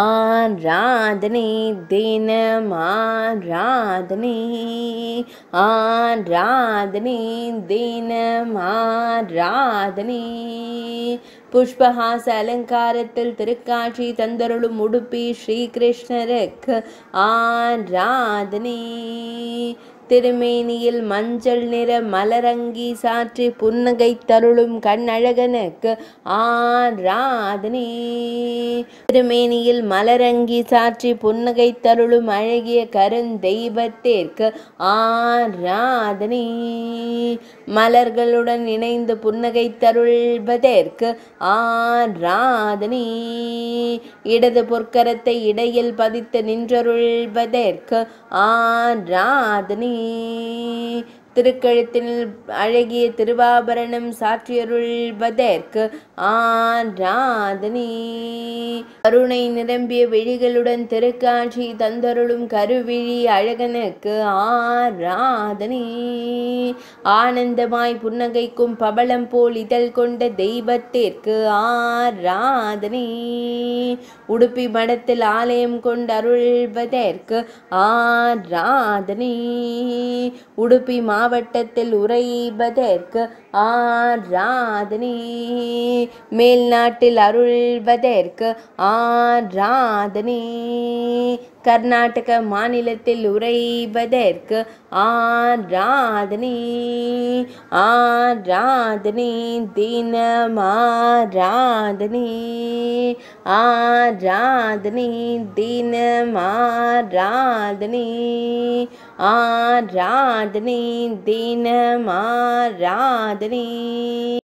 ஆராதனை தினம் ஆராதனை ஆராதனை தினம் ஆராதனை புஷ்பஹாச அலங்காரத்தில் திருக்காட்சி தந்தருளும் உடுப்பி ஸ்ரீகிருஷ்ணருக்கு ஆராதனை திருமேனியில் மஞ்சள் நிற மலரங்கி சாற்றி புன்னகை தருளும் கண்ணழகனுக்கு ஆராதனே திருமேனியில் மலரங்கி சாற்றி புன்னகை தருளும் அழகிய கருந்தெய்வத்திற்கு ஆராதனே மலர்களுடன் இணைந்து புன்னகை தருள்வதற்கு ஆராதனே இடது பொற்கரத்தை இடையில் பதித்து நின்றருள்வதற்கு ஆராதனே திருக்கழுத்தில் அழகிய திருவாபரணம் சாற்றியருள்வதற்கு ஆராதனே கருணை நிரம்பிய விழிகளுடன் திருக்காட்சி தந்தருளும் கருவிழி அழகனுக்கு ஆராதனை ஆனந்தமாய் புன்னகைக்கும் பவளம் போல் இதழ் கொண்ட தெய்வத்திற்கு ஆராதனை உடுப்பி மடத்தில் ஆலயம் கொண்டு அருள்வதற்கு ஆராதனை உடுப்பி மாவட்டத்தில் உரைவதற்கு ஆராதனை மேல்நாட்டில் அருள்வதற்கு ஆ ஆராதனை கர்நாடக மாநிலத்தில் உரைவதற்கு ஆராதனை ஆராதனை தினமாராதனே ஆராதனை தினமாராதனே ஆராதனே தினமாராதனே